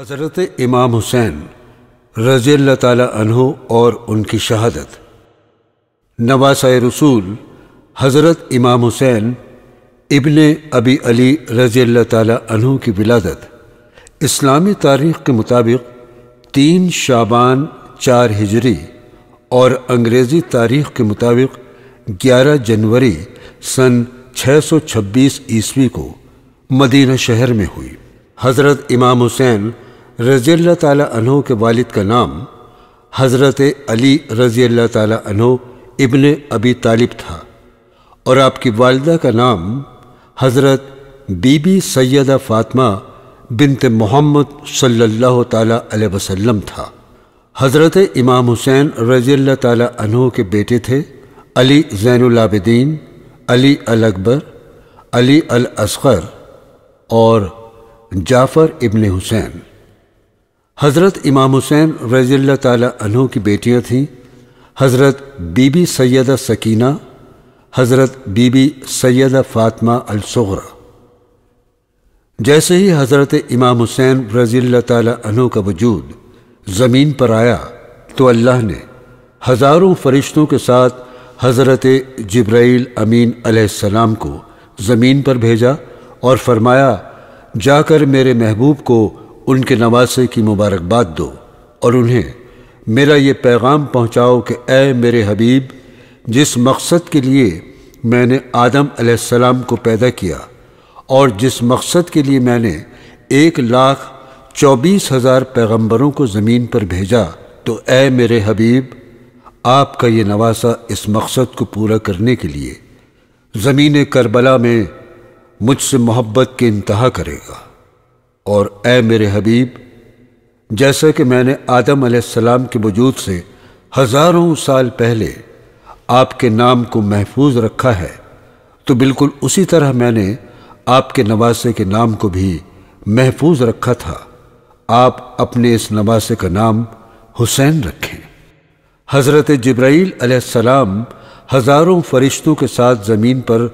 हज़रत इमाम हुसैन रजील तहो और उनकी शहादत नवास रसूल हज़रत इमाम हुसैन इबन अबी अली रजील तहों की विलादत इस्लामी तारीख़ के मुताबिक तीन शाबान चार हिजरी और अंग्रेज़ी तारीख़ के मुताबिक 11 जनवरी सन 626 ईस्वी को मदीना शहर में हुई हज़रत इमाम हुसैन रज़ी ताली के वालिद का नाम हज़रत अली रज़ी ताली इबन अबी तालिब था और आपकी वालदा का नाम हज़रत बीबी सैदा फ़ातिमा बिनत मोहम्मद सल्लल्लाहु अलैहि वसल्लम था हज़रत इमाम हुसैन रज़ी अल्लाह अनहो के बेटे थे अली ज़ैनलाबद्दीन अली अल अकबर अली अल असगर और जाफ़र इबन हुसैन हज़रत इमाम हुसैन रजील्ला तु की बेटियाँ थीं हज़रत बीबी सैदा सकीना हज़रत बीबी सैदा फ़ातमा अलसोरा जैसे ही हज़रत इमाम हुसैन रज़ील तु का वजूद ज़मीन पर आया तो अल्लाह ने हज़ारों फरिश्तों के साथ हज़रत जब्राईल अमीन अलैहिस्सलाम को ज़मीन पर भेजा और फरमाया जाकर मेरे महबूब को उनके नवासे की मुबारकबाद दो और उन्हें मेरा ये पैगाम पहुँचाओ कि ए मेरे हबीब जिस मकसद के लिए मैंने आदम आसमाम को पैदा किया और जिस मकसद के लिए मैंने एक लाख चौबीस हज़ार पैगम्बरों को ज़मीन पर भेजा तो ए मेरे हबीब आपका ये नवासा इस मकसद को पूरा करने के लिए ज़मीन करबला में मुझसे मोहब्बत के इंतहा करेगा और ए मेरे हबीब जैसा कि मैंने आदम सलाम के वजूद से हज़ारों साल पहले आपके नाम को महफूज रखा है तो बिल्कुल उसी तरह मैंने आपके नवासे के नाम को भी महफूज रखा था आप अपने इस नवासे का नाम हुसैन रखें हज़रत जब्राईल अलैहिस्सलाम हज़ारों फरिश्तों के साथ ज़मीन पर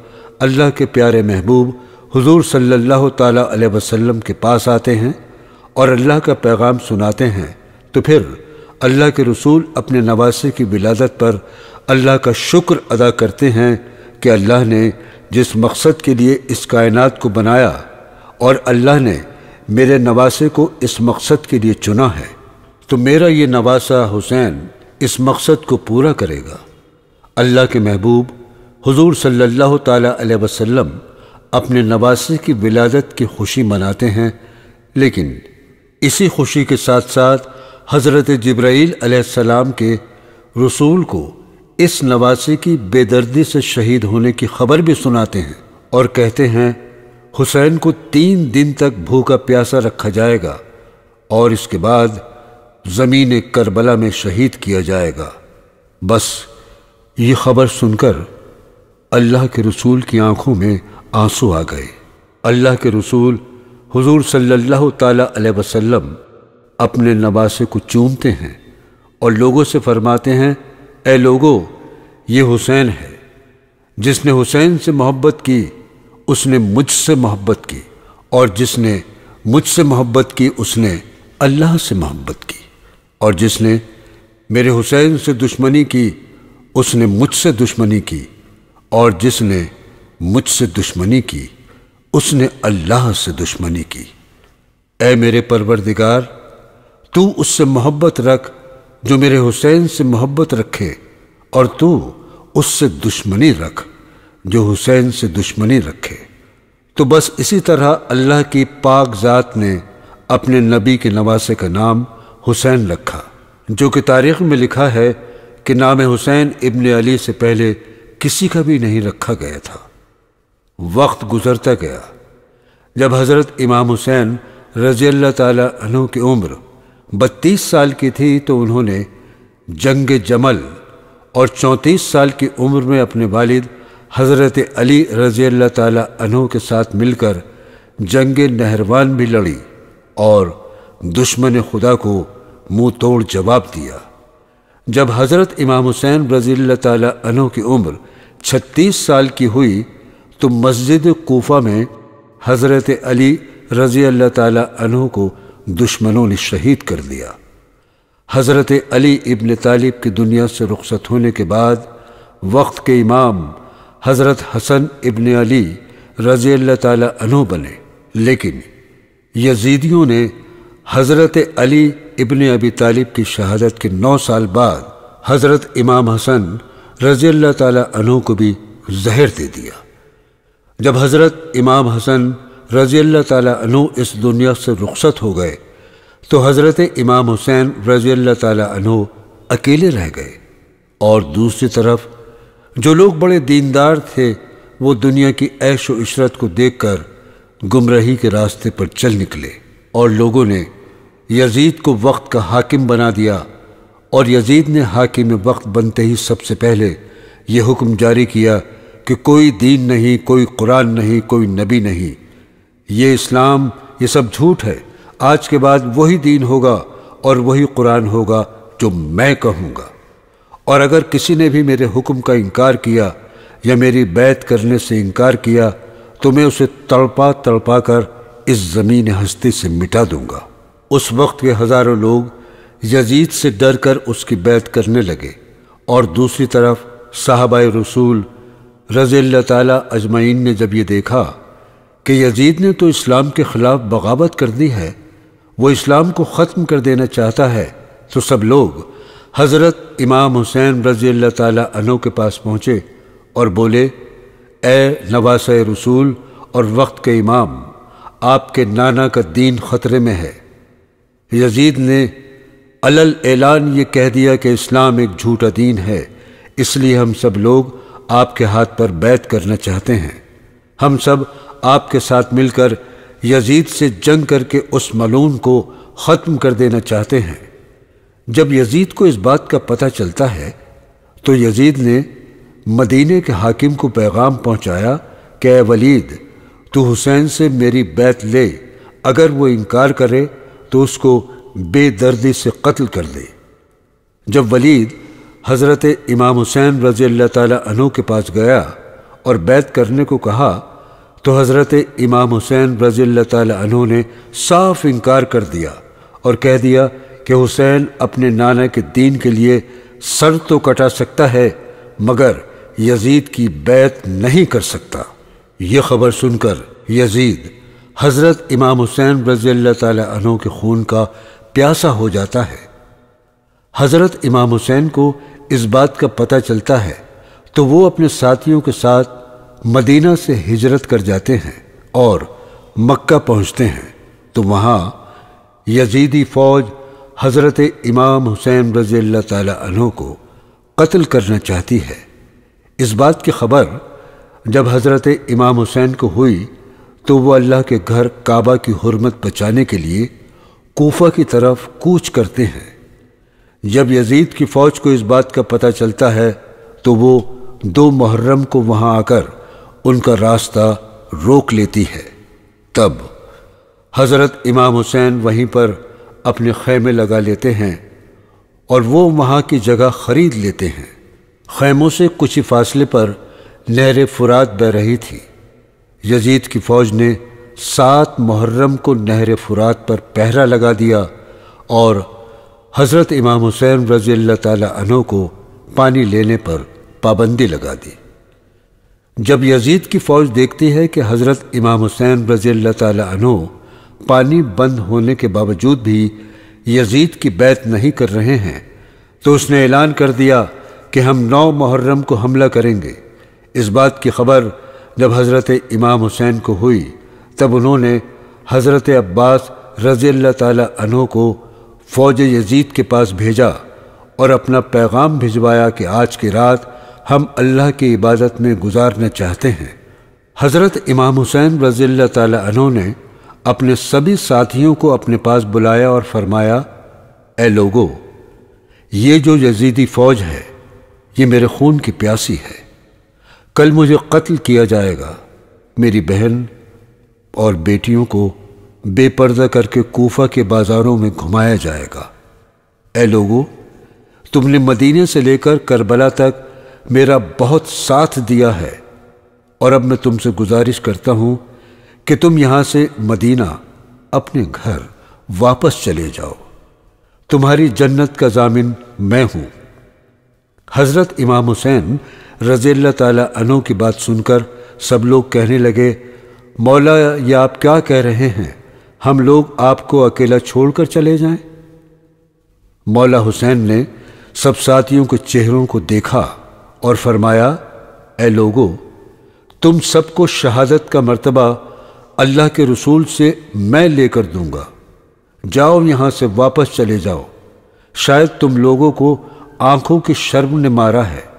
अल्लाह के प्यारे महबूब हुजूर सल्लल्लाहु अलैहि वसल्लम के पास आते हैं और अल्लाह का पैगाम सुनाते हैं तो फिर अल्लाह के रसूल अपने नवासे की विलादत पर अल्लाह का शुक्र अदा करते हैं कि अल्लाह ने जिस मकसद के लिए इस कायनात को बनाया और अल्लाह ने मेरे नवासे को इस मकसद के लिए चुना है तो मेरा ये नवासा हुसैन इस मकसद को पूरा करेगा अल्लाह के महबूब हुजूर सल्लल्लाहु अलैहि वसल्लम अपने नवासे की विलादत की खुशी मनाते हैं लेकिन इसी खुशी के साथ साथ हज़रत जब्राईल सलाम के रसूल को इस नवासे की बेदर्दी से शहीद होने की खबर भी सुनाते हैं और कहते हैं हुसैन को तीन दिन तक भूखा प्यासा रखा जाएगा और इसके बाद ज़मीन करबला में शहीद किया जाएगा बस ये खबर सुनकर अल्लाह के रसूल की आंखों में आंसू आ गए अल्लाह के रसूल हुजूर सल्लल्लाहु अलैहि वसल्लम अपने नवासे को चूमते हैं और लोगों से फरमाते हैं ए लोगो ये हुसैन है जिसने हुसैन से मोहब्बत की उसने मुझसे मोहब्बत की और जिसने मुझसे मोहब्बत की उसने अल्लाह से मोहब्बत की और जिसने मेरे हुसैन से दुश्मनी की उसने मुझसे दुश्मनी की और जिसने मुझसे दुश्मनी की उसने अल्लाह से दुश्मनी की ए मेरे परवरदिगार तू उससे मोहब्बत रख जो मेरे हुसैन से मोहब्बत रखे और तू उससे दुश्मनी रख जो हुसैन से दुश्मनी रखे तो बस इसी तरह अल्लाह की पाक ज़ात ने अपने नबी के नवासे का नाम हुसैन रखा जो कि तारीख में लिखा है कि नाम हुसैन इब्ने अली से पहले किसी का भी नहीं रखा गया था वक्त गुजरता गया जब हज़रत इमाम हुसैन रजील्ला तु की उम्र बत्तीस साल की थी तो उन्होंने जंग जमल और चौंतीस साल की उम्र में अपने वालिद हज़रत अली रजी अल्लाह तु के साथ मिलकर जंग नहरवान भी लड़ी और दुश्मन खुदा को मुंह तोड़ जवाब दिया जब हज़रत इमाम हुसैन रजील तनों की उम्र 36 साल की हुई तो मस्जिद कोफा में हज़रत अली रज़ी अल्लाह तु को दुश्मनों ने शहीद कर दिया हज़रत अली इब्न तालिब की दुनिया से रुखसत होने के बाद वक्त के इमाम हज़रत हसन इब्न अली रज़ी अल्लाह तु बने लेकिन यजीदियों ने हज़रत अली इबन अबी तालिब की शहादत के नौ साल बाद हज़रत इमाम हसन रज़ी अल्लाह तहों को भी जहर दे दिया जब हज़रत इमाम हसन रज़ी अल्लाह तहों इस दुनिया से रुखसत हो गए तो हज़रत इमाम हुसैन रज़ी अल्लाह तहों अकेले रह गए और दूसरी तरफ जो लोग बड़े दीनदार थे वो दुनिया की ऐश व इशरत को देखकर गुमराही के रास्ते पर चल निकले और लोगों ने यजीद को वक्त का हाकिम बना दिया और यजीद ने हाकिम वक्त बनते ही सबसे पहले यह हुक्म जारी किया कि कोई दीन नहीं कोई कुरान नहीं कोई नबी नहीं ये इस्लाम ये सब झूठ है आज के बाद वही दीन होगा और वही कुरान होगा जो मैं कहूँगा और अगर किसी ने भी मेरे हुक्म का इनकार किया या मेरी बैत करने से इनकार किया तो मैं उसे तड़पा तड़पा कर इस ज़मीन हस्ती से मिटा दूँगा उस वक्त के हज़ारों लोग यजीद से डर कर उसकी बैत करने लगे और दूसरी तरफ साहबा रसूल रजील ताली अजमैन ने जब ये देखा कि यजीद ने तो इस्लाम के ख़िलाफ़ बगावत कर दी है वो इस्लाम को ख़त्म कर देना चाहता है तो सब लोग हज़रत इमाम हुसैन रज़ी तु के पास पहुँचे और बोले ए नवास रसूल और वक्त के इमाम आपके नाना का दीन ख़तरे में है यजीद ने अलल ऐलान ये कह दिया कि इस्लाम एक झूठा दीन है इसलिए हम सब लोग आपके हाथ पर बैत करना चाहते हैं हम सब आपके साथ मिलकर यजीद से जंग करके उस मलून को ख़त्म कर देना चाहते हैं जब यजीद को इस बात का पता चलता है तो यजीद ने मदीने के हाकिम को पैगाम पहुंचाया कि वलीद तू हुसैन से मेरी बैत ले अगर वो इनकार करे तो उसको बेदर्दी से कत्ल कर दे जब वलीद हज़रत इमाम हुसैन रज़ी अल्लाह तु के पास गया और बैत करने को कहा तो हज़रत इमाम हुसैन रज़ी अल्लाह तु ने साफ इनकार कर दिया और कह दिया कि हुसैन अपने नाना के दीन के लिए सर तो कटा सकता है मगर यजीद की बैत नहीं कर सकता ये खबर सुनकर यजीद हज़रत इमाम हुसैन रजील तु के खून का प्यासा हो जाता है हज़रत इमाम हुसैन को इस बात का पता चलता है तो वो अपने साथियों के साथ मदीना से हिजरत कर जाते हैं और मक्का पहुंचते हैं तो वहाँ यजीदी फ़ौज हज़रत इमाम हुसैन रजील तु को कत्ल करना चाहती है इस बात की खबर जब हज़रत इमाम हुसैन को हुई तो वो अल्लाह के घर काबा की हरमत बचाने के लिए कोफा की तरफ कूच करते हैं जब यजीद की फ़ौज को इस बात का पता चलता है तो वो दो मुहर्रम को वहाँ आकर उनका रास्ता रोक लेती है तब हज़रत इमाम हुसैन वहीं पर अपने खैमे लगा लेते हैं और वो वहाँ की जगह ख़रीद लेते हैं खैमों से कुछ ही फासले पर नहर फुरात बह रही थी यजीद की फ़ौज ने सात मुहर्रम को नहर फुरात पर पहरा लगा दिया और हज़रत इमाम हुसैन रज़ी तु को पानी लेने पर पाबंदी लगा दी जब यजीद की फ़ौज देखती है कि हज़रत इमाम हुसैन रज़ी तु पानी बंद होने के बावजूद भी यजीद की बैत नहीं कर रहे हैं तो उसने ऐलान कर दिया कि हम नौ मुहर्रम को हमला करेंगे इस बात की खबर जब हज़रत इमाम हुसैन को हुई तब उन्होंने हज़रत अब्बास रज़ी तहों को फ़ौज यजीद के पास भेजा और अपना पैगाम भिजवाया कि आज की रात हम अल्लाह की इबादत में गुजारना चाहते हैं हज़रत इमाम हुसैन रज़ी तहों ने अपने सभी साथियों को अपने पास बुलाया और फरमाया ए लोगो ये जो यजीदी फ़ौज है ये मेरे खून की प्यासी है कल मुझे कत्ल किया जाएगा मेरी बहन और बेटियों को बेपर्दा करके कोफा के बाजारों में घुमाया जाएगा ए लोगो तुमने मदीने से लेकर करबला तक मेरा बहुत साथ दिया है और अब मैं तुमसे गुजारिश करता हूँ कि तुम यहाँ से मदीना अपने घर वापस चले जाओ तुम्हारी जन्नत का जामिन मैं हूँ हज़रत इमाम हुसैन रज़ील्ला तु की बात सुनकर सब लोग कहने लगे मौला यह आप क्या कह रहे हैं हम लोग आपको अकेला छोड़कर चले जाएं? मौला हुसैन ने सब साथियों के चेहरों को देखा और फरमाया ए लोगो तुम सबको शहादत का मर्तबा अल्लाह के रसूल से मैं लेकर दूंगा जाओ यहां से वापस चले जाओ शायद तुम लोगों को आंखों की शर्म ने मारा है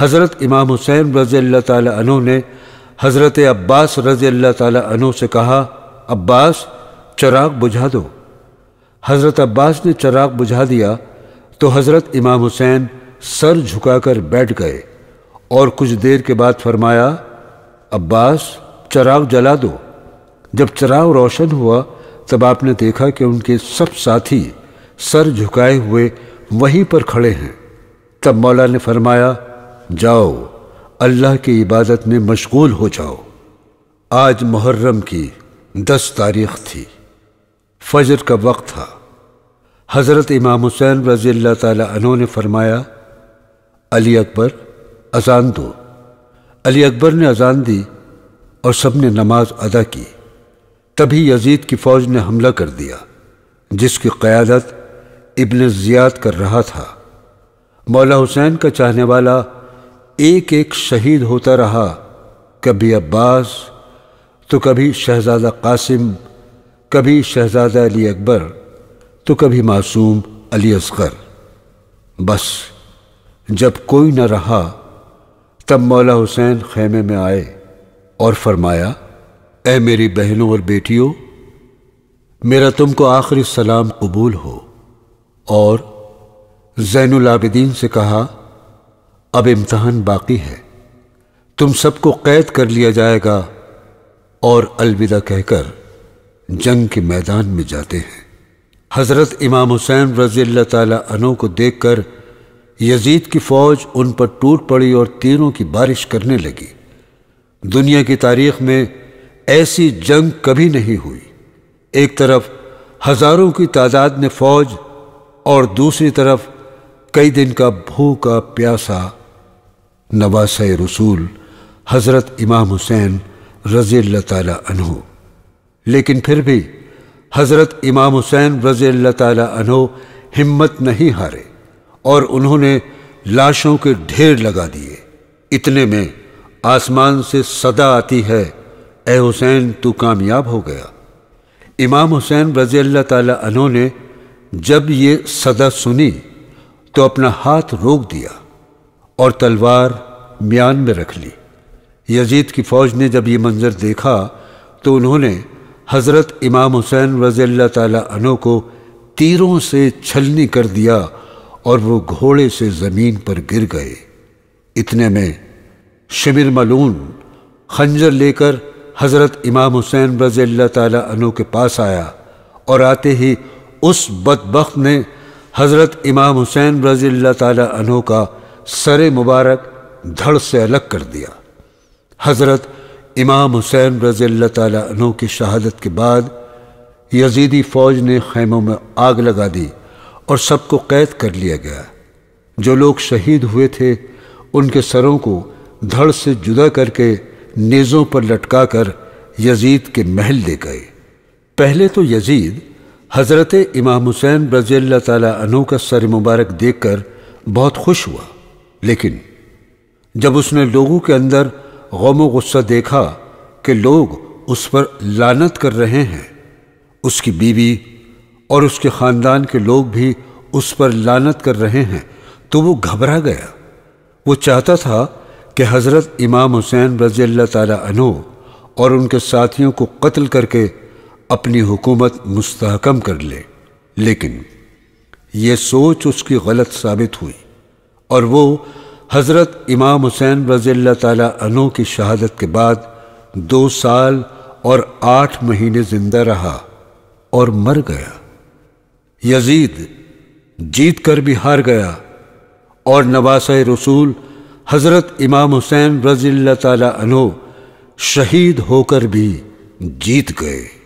हज़रत इमाम हुसैन रज़ी अल्लाह ने हज़रत अब्बास रज़ी अल्लाह तु से कहा अब्बास चराग बुझा दो हज़रत अब्बास ने चराग बुझा दिया तो हज़रत इमाम हुसैन सर झुकाकर बैठ गए और कुछ देर के बाद फरमाया अब्बास चराग जला दो जब चराग रोशन हुआ तब आपने देखा कि उनके सब साथी सर झुकाए हुए वहीं पर खड़े हैं तब मौला ने फरमाया जाओ अल्लाह की इबादत में मशगूल हो जाओ आज मुहर्रम की दस तारीख थी फजर का वक्त था हज़रत इमाम हुसैन रज़ी तु ने फरमाया अली अकबर अजान दो अली अकबर ने अजान दी और सब ने नमाज अदा की तभी यजीद की फ़ौज ने हमला कर दिया जिसकी क़्यादत इबन ज़ियाद कर रहा था मौला हुसैन का चाहने वाला एक एक शहीद होता रहा कभी अब्बास तो कभी शहज़ादा कासिम कभी शहज़ादा अली अकबर तो कभी मासूम अली असगर बस जब कोई न रहा तब मौला हुसैन खेमे में आए और फरमाया ए मेरी बहनों और बेटियों मेरा तुमको आखिरी सलाम कबूल हो और जैनुलाबिदीन से कहा अब इम्तहान बाकी है तुम सबको कैद कर लिया जाएगा और अलविदा कहकर जंग के मैदान में जाते हैं हज़रत इमाम हुसैन रज़ी तु को देख कर यजीद की फ़ौज उन पर टूट पड़ी और तीरों की बारिश करने लगी दुनिया की तारीख में ऐसी जंग कभी नहीं हुई एक तरफ हज़ारों की तादाद में फ़ौज और दूसरी तरफ कई दिन का भूखा प्यासा नवास रसूल हज़रत इमाम हुसैन रज़ी तहु लेकिन फिर भी हज़रत इमाम हुसैन रज़ी तहु हिम्मत नहीं हारे और उन्होंने लाशों के ढेर लगा दिए इतने में आसमान से सदा आती है ए हुसैन तू कामयाब हो गया इमाम हुसैन रज़ी अल्लाह तहों ने जब ये सदा सुनी तो अपना हाथ रोक दिया और तलवार म्यान में रख ली यजीद की फ़ौज ने जब ये मंज़र देखा तो उन्होंने हज़रत इमाम हुसैन रज़ी तनों को तीरों से छलनी कर दिया और वो घोड़े से ज़मीन पर गिर गए इतने में शमिर मलून खंजर लेकर हज़रत इमाम हुसैन रज़ी तु के पास आया और आते ही उस बदबक ने हज़रत इमाम हुसैन रज़ी तनों का सर मुबारक धड़ से अलग कर दिया हज़रत इमाम हुसैन रजील तु की शहादत के बाद यजीदी फ़ौज ने खैमों में आग लगा दी और सबको कैद कर लिया गया जो लोग शहीद हुए थे उनके सरों को धड़ से जुदा करके नेज़ों पर लटका कर यजीद के महल ले गए पहले तो यजीद हज़रत इमाम हुसैन रज़ी तु का सर मुबारक देखकर बहुत खुश हुआ लेकिन जब उसने लोगों के अंदर गम गुस्सा देखा कि लोग उस पर लानत कर रहे हैं उसकी बीवी और उसके ख़ानदान के लोग भी उस पर लानत कर रहे हैं तो वो घबरा गया वो चाहता था कि हज़रत इमाम हुसैन रज़ी अल्लाह तनो और उनके साथियों को कत्ल करके अपनी हुकूमत मुस्तहकम कर ले लेकिन ये सोच उसकी गलत साबित हुई और वो हज़रत इमाम हुसैन रज़ील तनों की शहादत के बाद दो साल और आठ महीने जिंदा रहा और मर गया यजीद जीत कर भी हार गया और नवास रसूल हज़रत इमाम हुसैन रज़ील तु शहीद होकर भी जीत गए